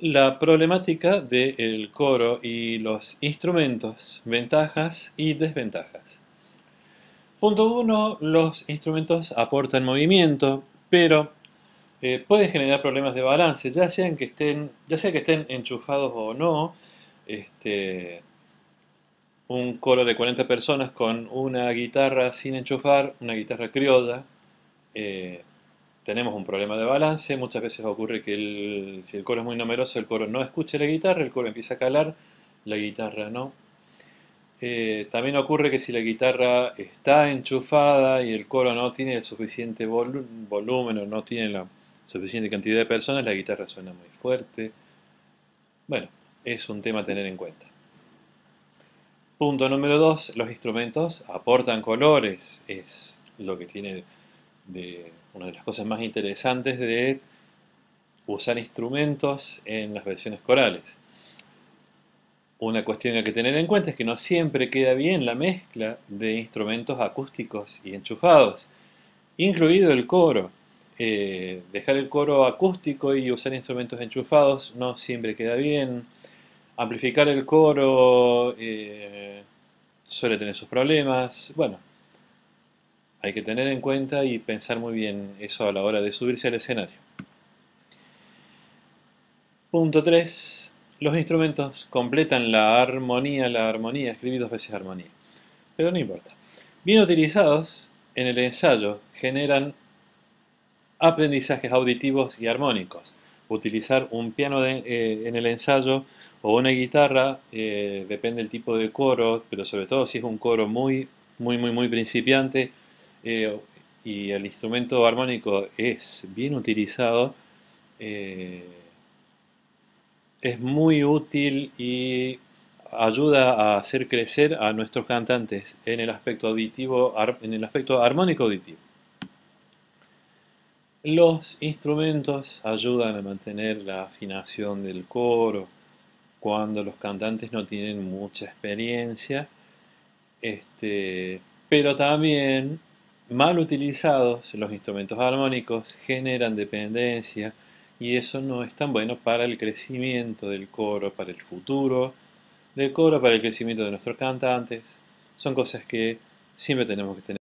La problemática del coro y los instrumentos, ventajas y desventajas. Punto 1. Los instrumentos aportan movimiento, pero eh, puede pueden generar problemas de balance, ya, que estén, ya sea que estén enchufados o no. Este, un coro de 40 personas con una guitarra sin enchufar, una guitarra criolla, eh, tenemos un problema de balance, muchas veces ocurre que si el coro es muy numeroso, el coro no escucha la guitarra, el coro empieza a calar, la guitarra no. Eh, también ocurre que si la guitarra está enchufada y el coro no tiene el suficiente volumen o no tiene la suficiente cantidad de personas, la guitarra suena muy fuerte. Bueno, es un tema a tener en cuenta. Punto número dos los instrumentos aportan colores, es lo que tiene de una de las cosas más interesantes de usar instrumentos en las versiones corales. Una cuestión que hay que tener en cuenta es que no siempre queda bien la mezcla de instrumentos acústicos y enchufados, incluido el coro. Eh, dejar el coro acústico y usar instrumentos enchufados no siempre queda bien. Amplificar el coro eh, suele tener sus problemas. Bueno, hay que tener en cuenta y pensar muy bien eso a la hora de subirse al escenario. Punto 3. Los instrumentos completan la armonía, la armonía, escribí dos veces armonía, pero no importa. Bien utilizados en el ensayo generan aprendizajes auditivos y armónicos. Utilizar un piano eh, en el ensayo o una guitarra, eh, depende del tipo de coro, pero sobre todo si es un coro muy, muy, muy, muy principiante, eh, y el instrumento armónico es bien utilizado, eh, es muy útil y ayuda a hacer crecer a nuestros cantantes en el aspecto auditivo, en el aspecto armónico auditivo. Los instrumentos ayudan a mantener la afinación del coro cuando los cantantes no tienen mucha experiencia, este, pero también mal utilizados, los instrumentos armónicos generan dependencia y eso no es tan bueno para el crecimiento del coro, para el futuro del coro, para el crecimiento de nuestros cantantes. Son cosas que siempre tenemos que tener.